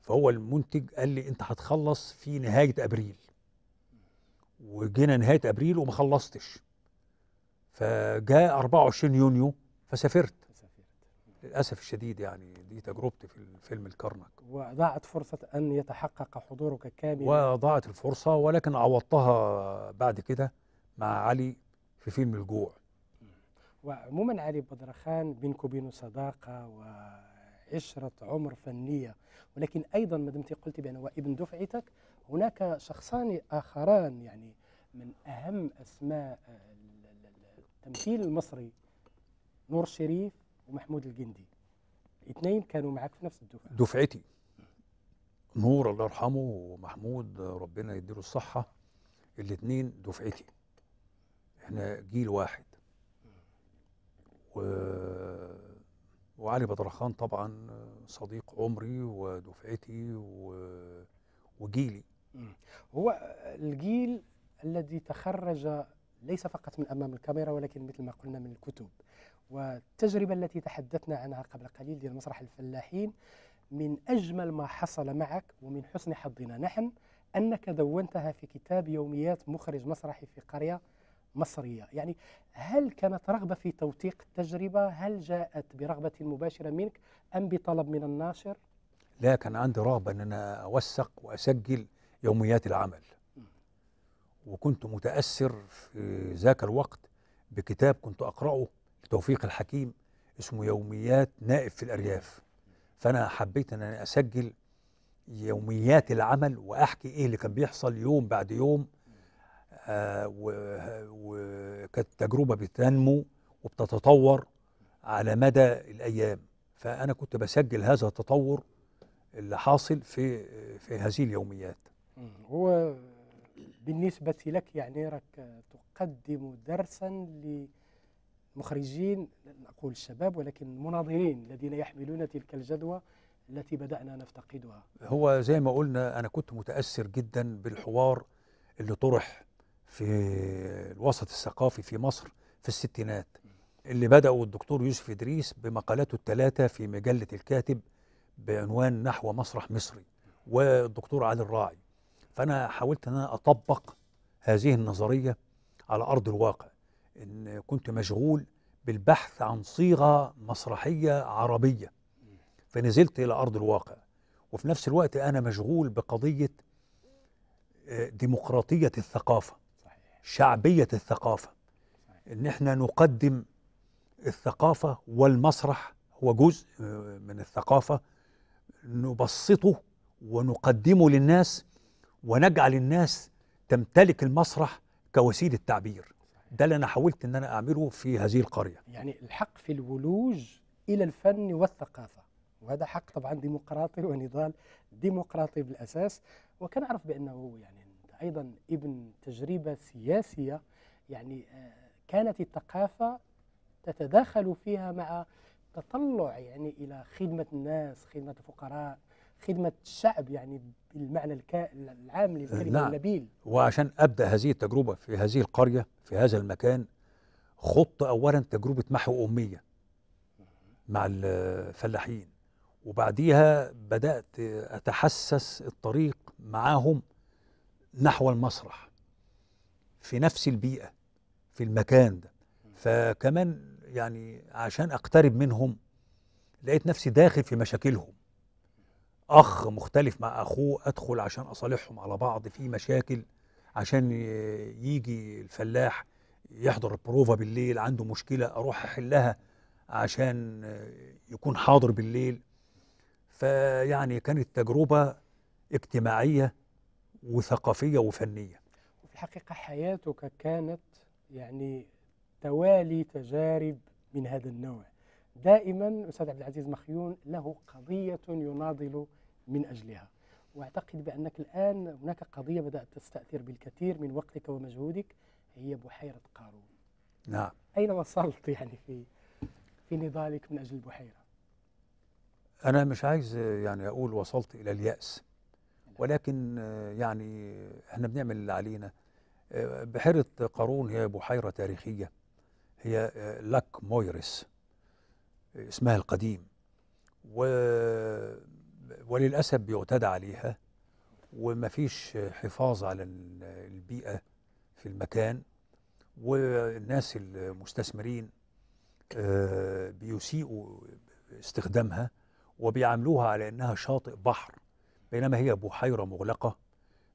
فهو المنتج قال لي انت هتخلص في نهايه ابريل وجينا نهايه ابريل وما خلصتش فجاء 24 يونيو فسافرت للاسف الشديد يعني دي تجربتي في فيلم الكرنك وضاعت فرصه ان يتحقق حضورك كاملا وضاعت الفرصه ولكن عوضتها بعد كده مع علي في فيلم الجوع وعموما علي بدرخان بينك وبينه صداقة وعشرة عمر فنية ولكن أيضا ما دمت قلت بأنه ابن دفعتك هناك شخصان آخران يعني من أهم أسماء التمثيل المصري نور شريف ومحمود الجندي الاثنين كانوا معك في نفس الدفعة دفعتي نور الله يرحمه ومحمود ربنا يديله الصحة الاثنين دفعتي احنا جيل واحد وعلي بدرخان طبعا صديق عمري ودفعتي و... وجيلي هو الجيل الذي تخرج ليس فقط من امام الكاميرا ولكن مثل ما قلنا من الكتب والتجربه التي تحدثنا عنها قبل قليل ديال مسرح الفلاحين من اجمل ما حصل معك ومن حسن حظنا نحن انك دونتها في كتاب يوميات مخرج مسرحي في قريه مصرية يعني هل كانت رغبة في توثيق التجربة هل جاءت برغبة مباشرة منك أم بطلب من الناشر لا كان عندي رغبة أن أنا أوثق وأسجل يوميات العمل وكنت متأثر في ذاك الوقت بكتاب كنت أقرأه لتوفيق الحكيم اسمه يوميات نائب في الأرياف فأنا حبيت أن أنا أسجل يوميات العمل وأحكي إيه اللي كان بيحصل يوم بعد يوم وكانت تجربة بتنمو وبتتطور على مدى الأيام فأنا كنت بسجل هذا التطور اللي حاصل في في هذه اليوميات هو بالنسبة لك يعني راك تقدم درسا لمخرجين اقول الشباب ولكن المناظرين الذين يحملون تلك الجدوى التي بدأنا نفتقدها هو زي ما قلنا أنا كنت متأثر جدا بالحوار اللي طرح في الوسط الثقافي في مصر في الستينات اللي بدأوا الدكتور يوسف إدريس بمقالاته الثلاثة في مجلة الكاتب بعنوان نحو مسرح مصري والدكتور علي الراعي فأنا حاولت أن أنا أطبق هذه النظرية على أرض الواقع إن كنت مشغول بالبحث عن صيغة مسرحية عربية فنزلت إلى أرض الواقع وفي نفس الوقت أنا مشغول بقضية آه، ديمقراطية الثقافة شعبية الثقافة إن إحنا نقدم الثقافة والمسرح هو جزء من الثقافة نبسطه ونقدمه للناس ونجعل الناس تمتلك المسرح كوسيلة تعبير ده اللي أنا حاولت إن أنا أعمله في هذه القرية يعني الحق في الولوج إلى الفن والثقافة وهذا حق طبعا ديمقراطي ونضال ديمقراطي بالأساس وكان أعرف بأنه يعني أيضا ابن تجربة سياسية يعني آه، كانت الثقافة تتداخل فيها مع تطلع يعني إلى خدمة الناس خدمة الفقراء خدمة الشعب يعني بالمعنى الكا... العام للكلمة نعم. النبيل وعشان أبدأ هذه التجربة في هذه القرية في هذا المكان خضت أولا تجربة محو أمية مع الفلاحين وبعديها بدأت أتحسس الطريق معاهم نحو المسرح في نفس البيئة في المكان ده فكمان يعني عشان أقترب منهم لقيت نفسي داخل في مشاكلهم أخ مختلف مع أخوه أدخل عشان أصالحهم على بعض في مشاكل عشان يجي الفلاح يحضر البروفا بالليل عنده مشكلة أروح أحلها عشان يكون حاضر بالليل فيعني كانت تجربة اجتماعية وثقافية وفنية وفي الحقيقة حياتك كانت يعني توالي تجارب من هذا النوع دائما أستاذ عبد العزيز مخيون له قضية يناضل من أجلها وأعتقد بأنك الآن هناك قضية بدأت تستأثر بالكثير من وقتك ومجهودك هي بحيرة قارون نعم أين وصلت يعني في في نضالك من أجل البحيرة أنا مش عايز يعني أقول وصلت إلى اليأس ولكن يعني احنا بنعمل اللي علينا بحيرة قارون هي بحيرة تاريخية هي لاك مويرس اسمها القديم و وللأسف بيعتدى عليها ومفيش حفاظ على البيئة في المكان والناس المستثمرين آه، بيسيئوا استخدامها وبيعاملوها على انها شاطئ بحر بينما هي بحيرة مغلقة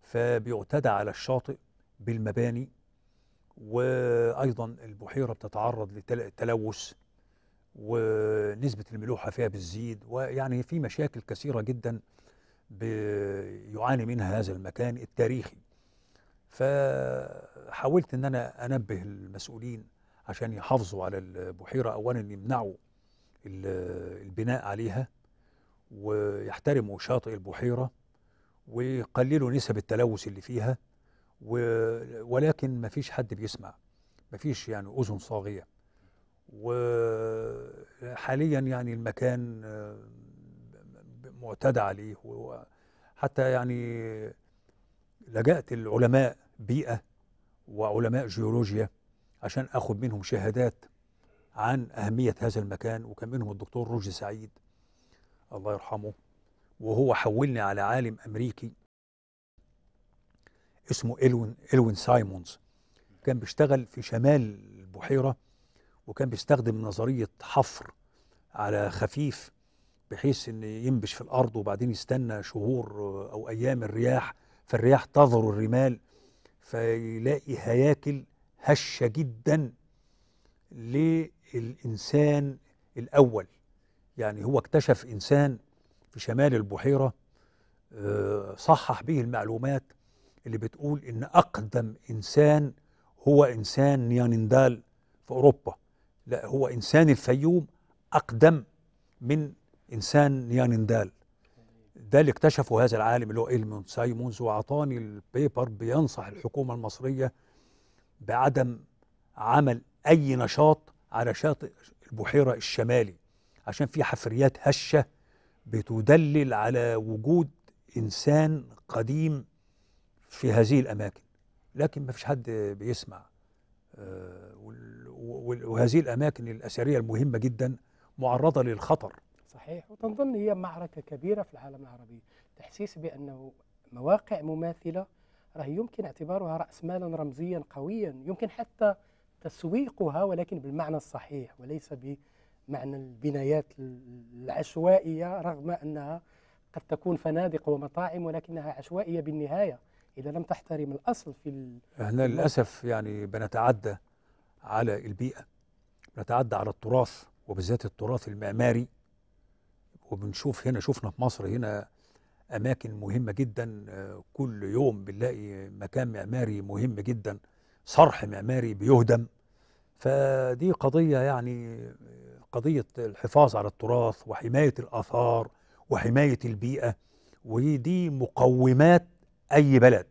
فبيعتدى على الشاطئ بالمباني وأيضا البحيرة بتتعرض للتلوث ونسبة الملوحة فيها بتزيد ويعني في مشاكل كثيرة جدا بيعاني منها هذا المكان التاريخي فحاولت ان انا انبه المسؤولين عشان يحافظوا على البحيره اولا يمنعوا البناء عليها ويحترموا شاطئ البحيرة ويقللوا نسب التلوث اللي فيها ولكن ما فيش حد بيسمع ما فيش يعني أذن صاغية وحاليا يعني المكان آه، معتدى عليه وحتى يعني لجأت العلماء بيئة وعلماء جيولوجيا عشان أخذ منهم شهادات عن أهمية هذا المكان وكان منهم الدكتور رشدي سعيد الله يرحمه وهو حولني على عالم أمريكي اسمه إلوين, إلوين سايمونز كان بيشتغل في شمال البحيرة وكان بيستخدم نظرية حفر على خفيف بحيث ان ينبش في الارض وبعدين يستنى شهور او ايام الرياح فالرياح تظهر الرمال فيلاقي هياكل هشه جدا للانسان الاول يعني هو اكتشف إنسان في شمال البحيرة آه، صحح به المعلومات اللي بتقول إن أقدم إنسان هو إنسان نياندال في أوروبا لا هو إنسان الفيوم أقدم من إنسان نياندال ده اللي اكتشفه هذا العالم اللي هو ايلمون سايمونز وأعطاني البيبر بينصح الحكومة المصرية بعدم عمل أي نشاط على شاطئ البحيرة الشمالي عشان في حفريات هشه بتدلل على وجود انسان قديم في هذه الاماكن لكن ما فيش حد بيسمع آه، وهذه الاماكن الاثريه المهمه جدا معرضه للخطر صحيح وتنظن هي معركه كبيره في العالم العربي تحسيس بانه مواقع مماثله راه يمكن اعتبارها راس مالا رمزيا قويا يمكن حتى تسويقها ولكن بالمعنى الصحيح وليس ب معنى البنايات العشوائية رغم أنها قد تكون فنادق ومطاعم ولكنها عشوائية بالنهاية إذا لم تحترم الأصل في احنا للأسف يعني بنتعدى على البيئة بنتعدى على التراث وبالذات التراث المعماري وبنشوف هنا شفنا في مصر هنا أماكن مهمة جدا آه، كل يوم بنلاقي مكان معماري مهم جدا صرح معماري بيهدم فدي قضية يعني قضية الحفاظ على التراث وحماية الآثار وحماية البيئة ودي مقومات أي بلد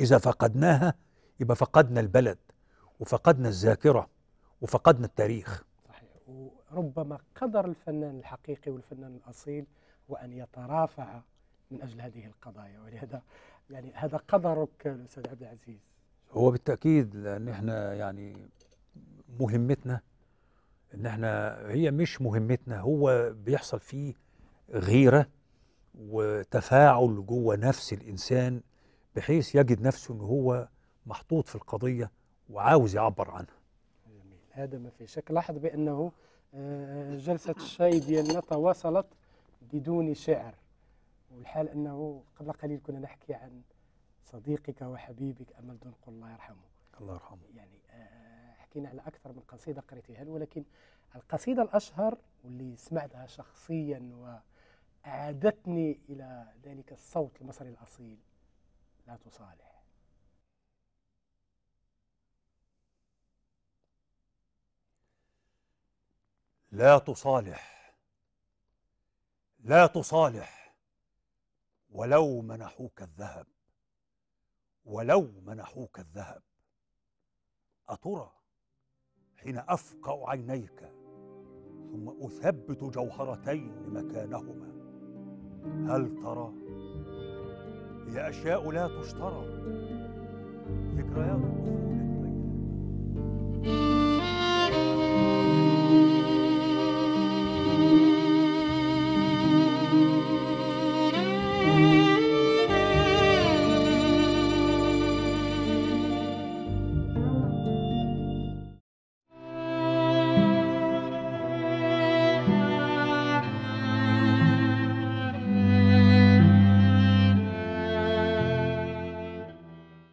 إذا فقدناها يبقى فقدنا البلد وفقدنا الذاكرة وفقدنا التاريخ صحيح وربما قدر الفنان الحقيقي والفنان الأصيل هو أن يترافع من أجل هذه القضايا ولهذا يعني هذا قدرك الأستاذ عبد العزيز هو بالتأكيد لأن احنا يعني مهمتنا ان احنا هي مش مهمتنا هو بيحصل فيه غيره وتفاعل جوه نفس الانسان بحيث يجد نفسه ان هو محطوط في القضيه وعاوز يعبر عنها. جميل هذا ما في شك لاحظ بانه آه، آه، جلسه الشاي ديالنا تواصلت بدون شعر والحال انه قبل قليل كنا نحكي عن صديقك وحبيبك امل دنقل الله يرحمه. الله يرحمه. يعني حكينا على أكثر من قصيدة قريتها ولكن القصيدة الأشهر واللي سمعتها شخصيا وأعادتني إلى ذلك الصوت المصري الأصيل لا تصالح لا تصالح لا تصالح ولو منحوك الذهب ولو منحوك الذهب أترى حين افقا عينيك ثم اثبت جوهرتين مكانهما هل ترى هي اشياء لا تشترى ذكريات الاخرى